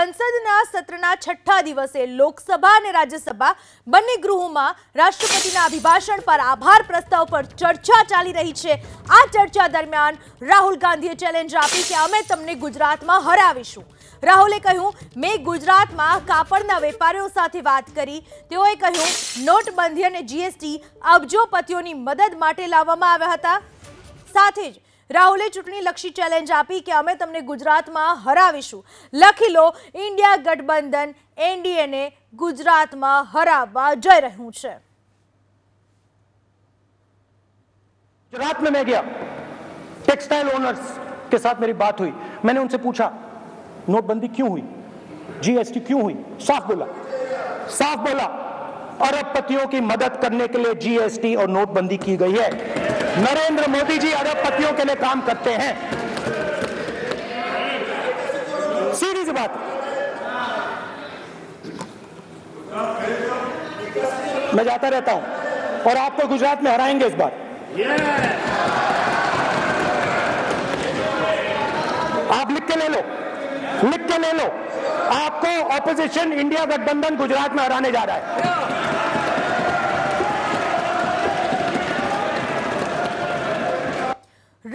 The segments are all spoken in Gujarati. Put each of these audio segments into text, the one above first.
સંસદના સત્રના છઠ્ઠા દિવસે લોકસભા અને રાજ્યસભા બંને ગૃહોમાં રાષ્ટ્રપતિના અભિભાષણ પર આભાર પ્રસ્તાવ પર ચર્ચા ચાલી રહી છે આ ચર્ચા દરમિયાન રાહુલ ગાંધીએ ચેલેન્જ આપી કે અમે તમને ગુજરાતમાં હરાવીશું રાહુલે કહ્યું મેં ગુજરાતમાં કાપડના વેપારીઓ સાથે વાત કરી તેઓએ કહ્યું નોટબંધી અને જીએસટી અબજોપતિઓની મદદ માટે લાવવામાં આવ્યા હતા સાથે જ राहुल ने ચૂંટણી લક્ષી ચેલેન્જ આપી કે અમે તમને ગુજરાતમાં હરાવીશું લખીલો ઇન્ડિયા ગઠબંધન એનડીએ ને ગુજરાતમાં હરાવવા જઈ રહ્યો છું ગુજરાત મે ગયા ટેક્સટાઇલ ઓનર્સ કે સાથ મેરી બાત હુઈ મેને ઉનસે પૂછા નોટબંધી ક્યુ હુઈ જીએસટી ક્યુ હુઈ સાફ બોલા સાફ બોલા અરપ પત્યો કી મદદ કરને કે લિયે જીએસટી ઓર નોટબંધી કી ગઈ હૈ नरेंद्र मोदी जी अरबपतियों के लिए काम करते हैं सीधी सी बात मैं जाता रहता हूं और आपको गुजरात में हराएंगे इस बार आप लिख के ले लो लिख के ले लो आपको ऑपोजिशन इंडिया गठबंधन गुजरात में हराने जा रहा है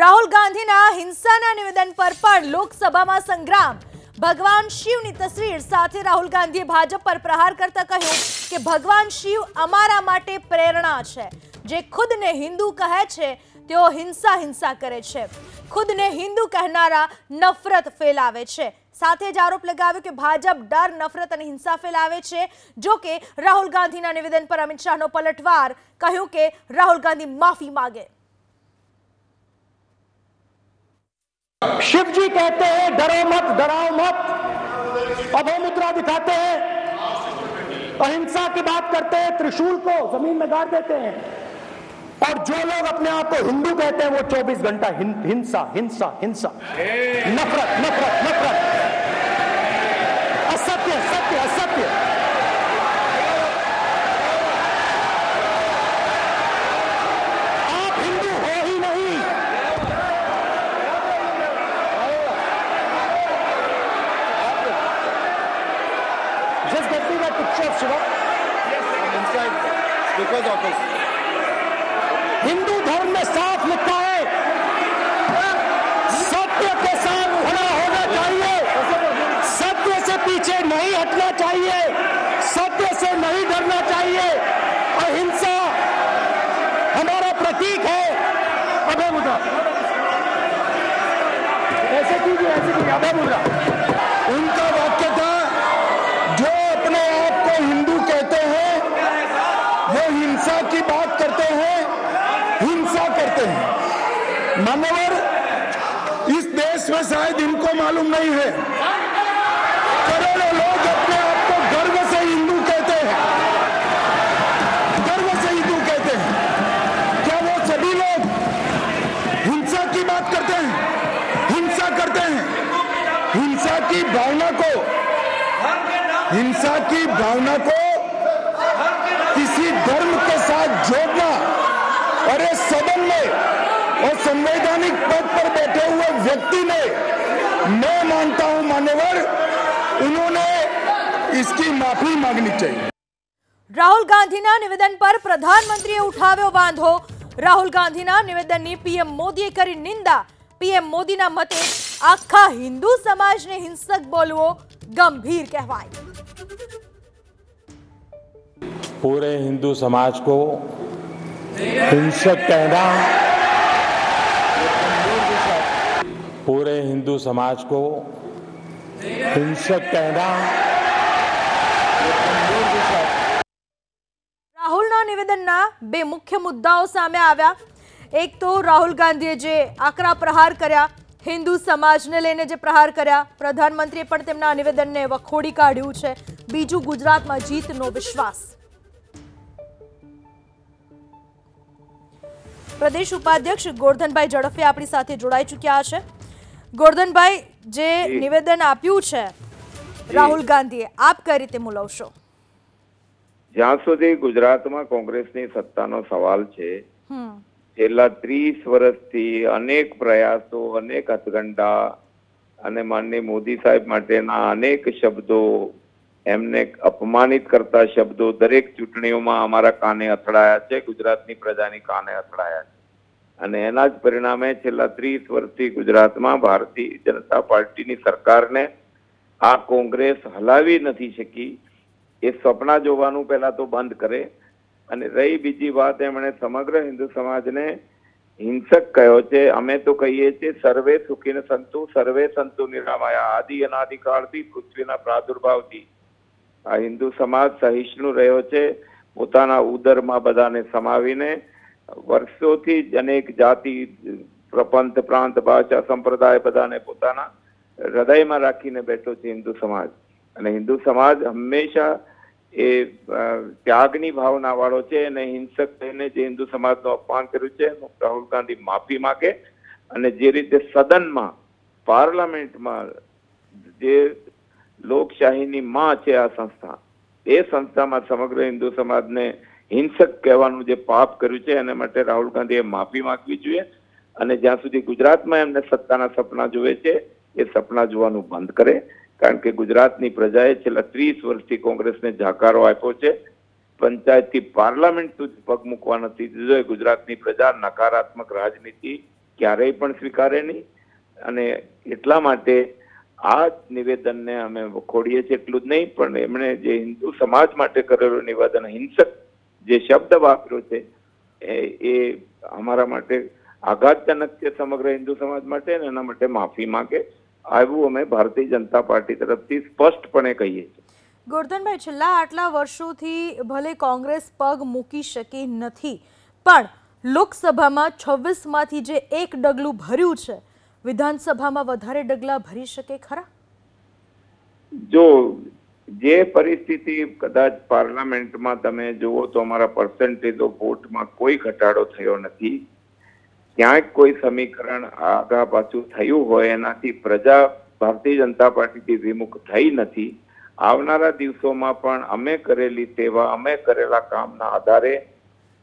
રાહુલ ગાંધીના હિંસાના નિવેદન પર પણ લોકસભામાં સંગ્રામ ભગવાન શિવની તસવીર સાથે રાહુલ ગાંધીએ ભાજપ પર પ્રહાર કરતા કહ્યું કે ભગવાન શિવ અમારા માટે પ્રેરણા છે જે ખુદને હિન્દુ કહે છે તેઓ હિંસા હિંસા કરે છે ખુદને હિન્દુ કહેનારા નફરત ફેલાવે છે સાથે જ આરોપ લગાવ્યો કે ભાજપ ડર નફરત અને હિંસા ફેલાવે છે જો કે રાહુલ ગાંધીના નિવેદન પર અમિત શાહનો પલટવાર કહ્યું કે રાહુલ ગાંધી માફી માગે शिव जी कहते हैं डरो मत डराओ मत अभय मुद्रा दिखाते हैं अहिंसा की बात करते हैं त्रिशूल को जमीन में गाड़ देते हैं और जो लोग अपने आप को हिंदू कहते हैं वो 24 घंटा हिंसा हिंसा हिंसा नफरत नफरत नफरत डरना चाहिए सत्य से नहीं डरना चाहिए अहिंसा हमारा प्रतीक है अबे मुद्रा ऐसे कीजिए ऐसे कीजिए अबे मुद्रा उनका वाक्य था जो अपने आप को हिंदू कहते हैं वो हिंसा की बात करते हैं हिंसा करते हैं मनोवर इस देश में शायद इनको मालूम नहीं है हजारों लोग अपने आप को गर्व से हिंदू कहते हैं गर्व से हिंदू कहते हैं क्या वो सभी लोग हिंसा की बात करते हैं हिंसा करते हैं हिंसा की भावना को हिंसा की भावना को किसी धर्म के साथ जोड़ना अरे सदन में और संवैधानिक पद पर बैठे हुए व्यक्ति ने मैं मानता हूं मान्यवर उन्होंने इसकी माफी मांगनी चाहिए राहुल गांधी ना निवेदन पर प्रधानमंत्री उठावे बांधो राहुल गांधी ना निवेदन ने पीएम मोदी करी निंदा पीएम मोदी ना मते आखा हिंदू समाज ने हिंसक बोलवो गंभीर कहवाए पूरे हिंदू समाज को हिंसक कहना पूरे हिंदू समाज को રાહુલના નિવેદનના બે મુખ્ય મુદ્દાઓ સામે આવ્યા એક તો રાહુલ ગાંધીએ જે આકરા પ્રહાર કર્યા હિન્દુ સમાજને લઈને જે પ્રહાર કર્યા પ્રધાનમંત્રીએ પણ તેમના નિવેદનને વખોડી કાઢ્યું છે બીજું ગુજરાતમાં જીતનો વિશ્વાસ પ્રદેશ ઉપાધ્યક્ષ ગોરધનભાઈ ઝડફે આપણી સાથે જોડાઈ ચૂક્યા છે ગોરધનભાઈ જે નિવેદન આપ્યું છે રાહુલ ગાંધીએ આપ કઈ રીતે મુલવશો જ્યાં સુધી ગુજરાતમાં કોંગ્રેસની સત્તાનો સવાલ છે છેલ્લા ત્રીસ વર્ષથી અનેક પ્રયાસો અનેક હથગંડા અને માનનીય મોદી સાહેબ માટેના અનેક શબ્દો એમને અપમાનિત કરતા શબ્દો દરેક ચૂંટણીઓમાં અમારા કાને અથડાયા છે ગુજરાતની પ્રજાની કાને અથડાયા છે અને એના જ પરિણામે છેલ્લા ત્રીસ વર્ષથી ગુજરાતમાં ભારતીય જનતા પાર્ટીની સરકારને આ કોંગ્રેસ હલાવી નથી શકી એ સપના જોવાનું પહેલા તો બંધ કરે અને રહી બીજી વાત એમણે સમગ્ર હિન્દુ સમાજને હિંસક કહ્યો છે અમે તો કહીએ છીએ સર્વે સુખીને સંતુ સર્વે સંતુ નિરામાયા આદિ અનાદિકાળથી પૃથ્વીના પ્રાદુર્ભાવથી આ હિન્દુ સમાજ સહિષ્ણુ રહ્યો છે પોતાના ઉદરમાં બધાને સમાવીને વર્ષોથી જ અનેક જાતિ પ્રપંથ પ્રાંત ભાષા સંપ્રદાય બધાને પોતાના હૃદયમાં રાખીને બેઠો છે હિન્દુ સમાજ અને હિન્દુ સમાજ હંમેશા એ ત્યાગની ભાવના વાળો છે અને હિંસક થઈને જે હિન્દુ સમાજનું અપમાન કર્યું છે રાહુલ ગાંધી માફી માગે અને જે રીતે સદનમાં પાર્લામેન્ટમાં જે લોકશાહીની માં છે આ સંસ્થા એ સંસ્થામાં સમગ્ર હિન્દુ સમાજને હિંસક કહેવાનું જે પાપ કર્યું છે એના માટે રાહુલ ગાંધીએ માફી માંગવી જોઈએ અને જ્યાં સુધી ગુજરાતમાં એમને સત્તાના સપના જોવે છે એ સપના જોવાનું બંધ કરે કારણ કે ગુજરાતની પ્રજાએ છેલ્લા ત્રીસ વર્ષથી કોંગ્રેસને જાકારો આપ્યો છે પંચાયતથી પાર્લામેન્ટ સુધી પગ મૂકવા નથી દીધો એ ગુજરાતની પ્રજા નકારાત્મક રાજનીતિ ક્યારેય પણ સ્વીકારે નહીં અને એટલા માટે આ નિવેદનને અમે વખોડીએ છીએ એટલું જ નહીં પણ એમણે જે હિન્દુ સમાજ માટે કરેલું નિવેદન હિંસક જે શબ્દ વાપર્યો છે એ અમારા માટે આઘાતજનક છે સમગ્ર હિન્દુ સમાજ માટે અને એના માટે માફી માંગે આવું અમે ભારતીય જનતા પાર્ટી તરફથી સ્પષ્ટપણે કહીએ છીએ ગોરધનભાઈ છેલ્લા આટલા વર્ષોથી ભલે કોંગ્રેસ પગ મૂકી શકી નથી પણ લોકસભામાં છવ્વીસમાંથી જે એક ડગલું ભર્યું છે વિધાનસભામાં વધારે ડગલા ભરી શકે ખરા જો જે પરિસ્થિતિ કદાચ પાર્લામેન્ટમાં તમે જુઓ તો અમારા પર્સન્ટેજ ઓફ વોટમાં કોઈ ઘટાડો થયો નથી ક્યાંક કોઈ સમીકરણ આગા પાછું થયું હોય એનાથી પ્રજા ભારતીય જનતા પાર્ટીથી વિમુખ થઈ નથી આવનારા દિવસોમાં પણ અમે કરેલી સેવા અમે કરેલા કામના આધારે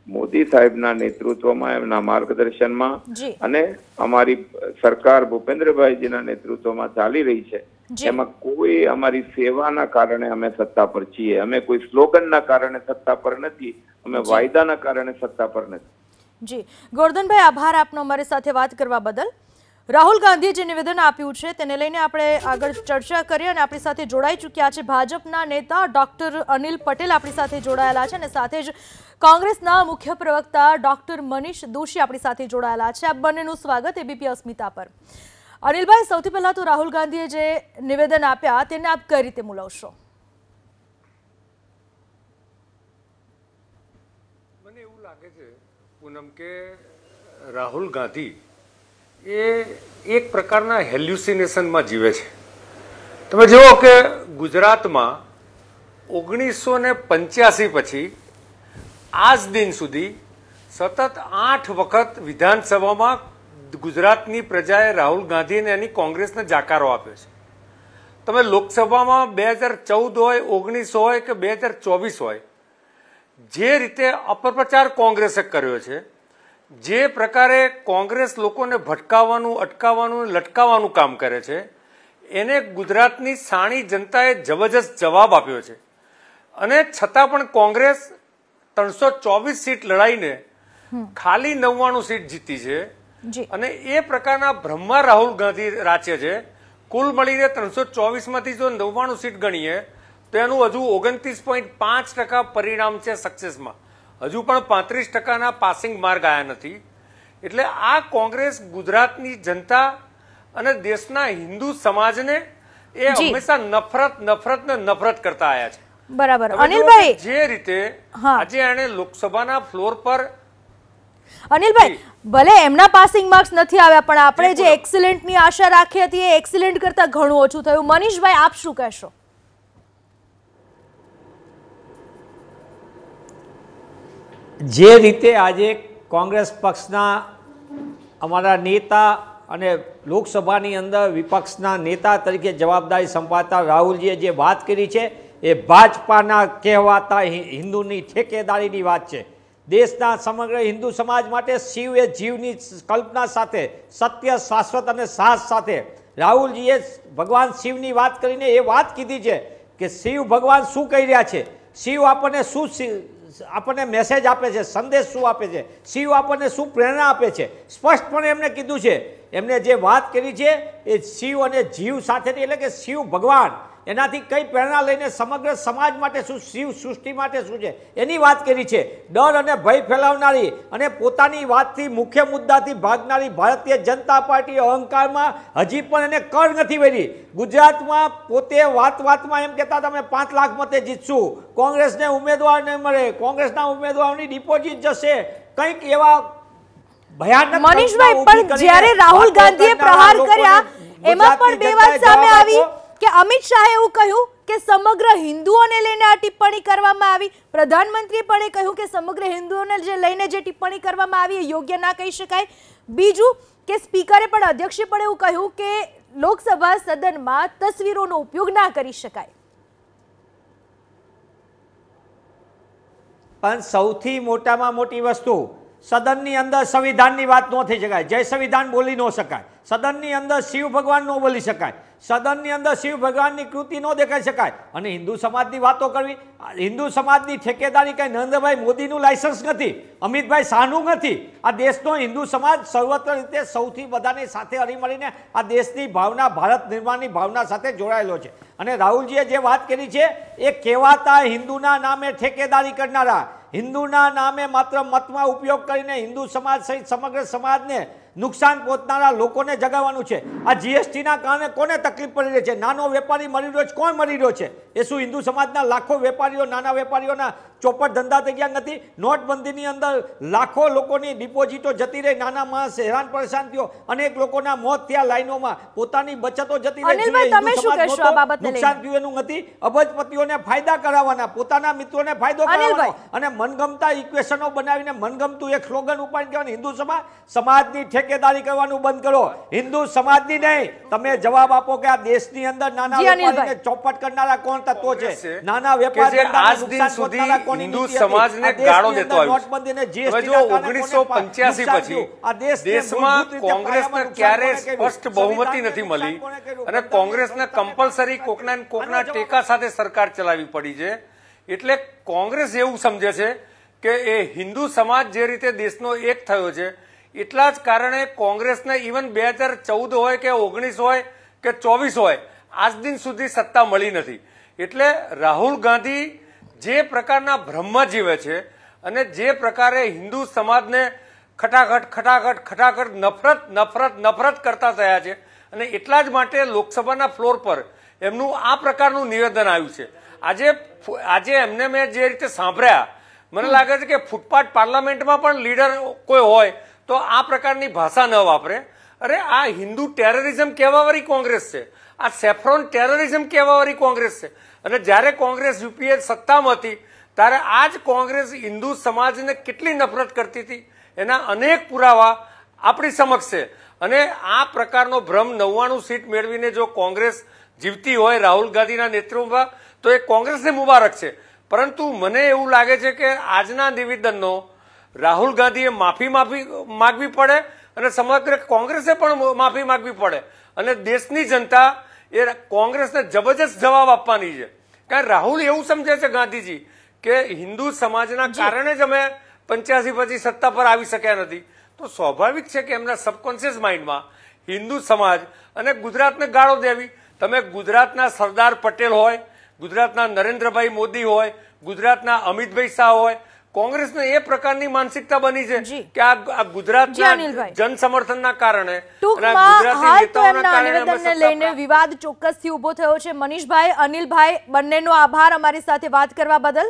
મોદી સાહેબના નેતૃત્વમાં એમના માર્ગદર્શનમાં અને અમારી સરકાર ભૂપેન્દ્રભાઈજીના નેતૃત્વમાં ચાલી રહી છે એમાં કોઈ અમારી સેવાના કારણે અમે સત્તા પર છીએ અમે કોઈ સ્લોગનના કારણે સત્તા પર નથી અમે વાયદાના કારણે સત્તા પર નથી જી ગોરધનભાઈ આભાર આપનો અમારી સાથે વાત કરવા બદલ રાહુલ ગાંધીએ જે નિવેદન આપ્યું છે તેને લઈને આપણે આગળ ચર્ચા કરીએ અને આપણી સાથે જોડાઈ ચૂક્યા છે ભાજપના નેતા ડોક્ટર અનિલ પટેલ આપણી સાથે જોડાયેલા છે અને સાથે જ કોંગ્રેસના મુખ્ય પ્રવક્તા ડોક્ટર મનીષ દોશી આપણી સાથે જોડાયેલા છે આ બંનેનું સ્વાગત એબીપી અસ્મિતા પર અનિલભાઈ સૌથી પહેલાં તો રાહુલ ગાંધીએ જે નિવેદન આપ્યા તેને આપ કઈ રીતે મુલાવશો મને એવું લાગે છે પૂનમ કે રાહુલ ગાંધી એ એક પ્રકારના હેલ્યુસિનેશનમાં જીવે છે તમે જુઓ કે ગુજરાતમાં ઓગણીસો ને પંચ્યાસી પછી આજ દિન સુધી સતત આઠ વખત વિધાનસભામાં ગુજરાતની પ્રજાએ રાહુલ ગાંધીને એની કોંગ્રેસને જાકારો આપ્યો છે તમે લોકસભામાં બે હજાર ચૌદ હોય ઓગણીસ હોય કે બે હજાર ચોવીસ હોય જે રીતે અપપ્રચાર કોંગ્રેસે કર્યો છે જે પ્રકારે કોંગ્રેસ લોકોને ભટકાવવાનું અટકાવવાનું લટકાવવાનું કામ કરે છે એને ગુજરાતની સાણી જનતાએ જબરજસ્ત જવાબ આપ્યો છે અને છતાં પણ કોંગ્રેસ ત્રણસો ચોવીસ સીટ લડાઈને ખાલી નવ્વાણું સીટ જીતી છે અને એ પ્રકારના ભ્રમમાં રાહુલ ગાંધી રાચે છે કુલ મળીને ત્રણસો ચોવીસમાંથી જો નવ્વાણું સીટ ગણીએ તો એનું હજુ ઓગણત્રીસ પોઈન્ટ પાંચ ટકા પરિણામ છે સક્સેસમાં હજુ પણ પાંત્રીસ ટકાના પાસિંગ માર્ગ આવ્યા નથી એટલે આ કોંગ્રેસ ગુજરાતની જનતા અને દેશના હિન્દુ સમાજને એ હંમેશા નફરત નફરત ને નફરત કરતા આવ્યા છે બરાબર અનિલભાઈ જે રીતે આજે એને લોકસભાના ફ્લોર પર અનિલભાઈ ભલે એમના પાસિંગ માર્ક્સ નથી આવ્યા પણ આપણે જે એક્સિલેન્ટની આશા રાખી હતી એ એક્સિલેન્ટ કરતાં ઘણું ઓછું થયું મનીષભાઈ આપ શું કહેશો જે રીતે આજે કોંગ્રેસ પક્ષના અમારા નેતા અને લોકસભાની અંદર વિપક્ષના નેતા તરીકે જવાબદારી સંભાળતા રાહુલજીએ જે વાત કરી છે એ ભાજપાના કહેવાતા હિન્દુની ઠેકેદારીની વાત છે દેશના સમગ્ર હિન્દુ સમાજ માટે શિવ એ જીવની કલ્પના સાથે સત્ય શાશ્વત અને સાહસ સાથે રાહુલજીએ ભગવાન શિવની વાત કરીને એ વાત કીધી છે કે શિવ ભગવાન શું કહી રહ્યા છે શિવ આપણને શું આપણને મેસેજ આપે છે સંદેશ શું આપે છે શિવ આપણને શું પ્રેરણા આપે છે સ્પષ્ટપણે એમણે કીધું છે એમણે જે વાત કરી છે એ શિવ અને જીવ સાથેની એટલે કે શિવ ભગવાન એનાથી કઈ પ્રેરણા લઈને સમગ્ર સમાજ માટે શું શિવ સૃષ્ટિ માટે શું છે એની વાત કરી છે ડર અને ભય ફેલાવનારી અને પોતાની વાતથી મુખ્ય મુદ્દાથી ભાગનારી ભારતીય જનતા પાર્ટી અહંકારમાં હજી પણ એને કર નથી વળી ગુજરાતમાં પોતે વાત વાતમાં એમ કહેતા તમે પાંચ લાખ મતે જીતશું કોંગ્રેસને ઉમેદવાર નહીં મળે કોંગ્રેસના ઉમેદવારની ડિપોઝિટ જશે કંઈક એવા ભયાનક મનીષભાઈ પણ જ્યારે રાહુલ ગાંધીએ પ્રહાર કર્યા એમાં પણ બે વાત સામે આવી કે અમિત શાહે એવું કહ્યું કે સમગ્ર હિન્દુઓને લઈને આ ટિપ્પણી કરવામાં આવી પ્રધાનમંત્રીએ પણ એ કહ્યું કે સમગ્ર હિન્દુઓને જે લઈને જે ટિપ્પણી કરવામાં આવી એ યોગ્ય ના કહી શકાય બીજું કે સ્પીકરે પણ અધ્યક્ષે પણ એવું કહ્યું કે લોકસભા સદનમાં તસવીરોનો ઉપયોગ ના કરી શકાય પણ સૌથી મોટામાં મોટી વસ્તુ સદનની અંદર સંવિધાનની વાત ન થઈ શકાય જય સંવિધાન બોલી ન શકાય સદનની અંદર શિવ ભગવાન ન બોલી શકાય સદનની અંદર શિવ ભગવાનની કૃતિ ન દેખાઈ શકાય અને હિન્દુ સમાજની વાતો કરવી હિન્દુ સમાજની ઠેકેદારી કંઈ નરેન્દ્રભાઈ મોદીનું લાયસન્સ નથી અમિતભાઈ શાહનું નથી આ દેશનો હિન્દુ સમાજ સર્વત્ર રીતે સૌથી બધાની સાથે હળીમળીને આ દેશની ભાવના ભારત નિર્માણની ભાવના સાથે જોડાયેલો છે અને રાહુલજીએ જે વાત કરી છે એ કહેવાતા હિન્દુના નામે ઠેકેદારી કરનારા હિન્દુના નામે માત્ર મતમાં ઉપયોગ કરીને હિન્દુ સમાજ સહિત સમગ્ર સમાજને નુકસાન પહોંચનારા લોકોને જગાવવાનું છે આ જીએસટીના કારણે કોને તકલીફ પડી રહી છે નાનો વેપારી મરી રહ્યો છે કોણ મરી રહ્યો છે એ શું હિન્દુ સમાજના લાખો વેપારીઓ નાના વેપારીઓના ચોપટ ધંધા થઈ ગયા નથી નોટબંધીની અંદર લાખો લોકોની ડિપોઝિટો જતી રહી નાના માણસ હેરાન પરેશાન થયો અનેક લોકોના મોત થયા લાઈનોમાં પોતાની બચતો જતી રહી નુકસાન થયું એનું નથી અબજપતિઓને ફાયદા કરાવવાના પોતાના મિત્રોને ફાયદો કરાવવાનો અને મનગમતા ઇક્વેશનો બનાવીને મનગમતું એક સ્લોગન ઉપાય દેવાનું હિન્દુ સમાજ સમાજની ઠેકેદારી કરવાનું બંધ કરો હિન્દુ સમાજની નહીં તમે જવાબ આપો કે આ દેશની અંદર નાના ચોપટ કરનારા કોણ તત્વો છે નાના વેપારી હિન્દુ સમાજને ગાળો દેતો આવ્યો નોટબંધીને જીએસટી જો 1985 પછી આ દેશમાં કોંગ્રેસને ક્યારે સ્પષ્ટ બહુમતી નથી મળી અને કોંગ્રેસને કમ્પલસરી કોકના કોકના ટેકા સાથે સરકાર ચલાવવી પડી છે એટલે કોંગ્રેસ એવું સમજે છે કે એ હિન્દુ સમાજ જે રીતે દેશનો એક થયો છે એટલા જ કારણે કોંગ્રેસને ઇવન બે હજાર ચૌદ હોય કે ઓગણીસ હોય કે ચોવીસ હોય આજ દિન સુધી સત્તા મળી નથી એટલે રાહુલ ગાંધી જે પ્રકારના ભ્રમ જીવે છે અને જે પ્રકારે હિન્દુ સમાજને ખટાખટ ખટાખટ ખટાખટ નફરત નફરત નફરત કરતા થયા છે અને એટલા જ માટે લોકસભાના ફ્લોર પર એમનું આ પ્રકારનું નિવેદન આવ્યું છે આજે આજે એમને મેં જે રીતે સાંભળ્યા મને લાગે છે કે ફૂટપાથ પાર્લામેન્ટમાં પણ લીડર કોઈ હોય તો આ પ્રકારની ભાષા ન વાપરે અરે આ હિન્દુ ટેરરિઝમ કહેવાવાળી કોંગ્રેસ છે આ સેફ્રોન ટેરરિઝમ કહેવાવાળી કોંગ્રેસ છે અને જ્યારે કોંગ્રેસ યુપીએ સત્તામાં હતી ત્યારે આ જ કોંગ્રેસ હિન્દુ સમાજને કેટલી નફરત કરતી હતી એના અનેક પુરાવા આપણી સમક્ષ છે અને આ પ્રકારનો ભ્રમ નવ્વાણું સીટ મેળવીને જો કોંગ્રેસ જીવતી હોય રાહુલ ગાંધીના નેતૃત્વમાં તો એ કોંગ્રેસને મુબારક છે પરંતુ મને એવું લાગે છે કે આજના નિવેદનનો રાહુલ ગાંધીએ માફી માફી માગવી પડે અને સમગ્ર કોંગ્રેસે પણ માફી માગવી પડે અને દેશની જનતા એ કોંગ્રેસને જબરજસ્ત જવાબ આપવાની છે કારણ રાહુલ એવું સમજે છે ગાંધીજી કે હિન્દુ સમાજના કારણે જ અમે પંચ્યાસી પછી સત્તા પર આવી શક્યા નથી તો સ્વાભાવિક છે કે એમના સબકોન્શિયસ માઇન્ડમાં હિન્દુ સમાજ અને ગુજરાતને ગાળો દેવી તમે ગુજરાતના સરદાર પટેલ હોય ગુજરાતના નરેન્દ્રભાઈ મોદી હોય ગુજરાતના અમિતભાઈ શાહ હોય કોંગ્રેસને એ પ્રકારની માનસિકતા બની છે કે આ ગુજરાત ગુજરાતના જનસમર્થનના કારણે લઈને વિવાદ ચોક્કસ થી ઉભો થયો છે મનીષભાઈ અનિલભાઈ બંનેનો આભાર અમારી સાથે વાત કરવા બદલ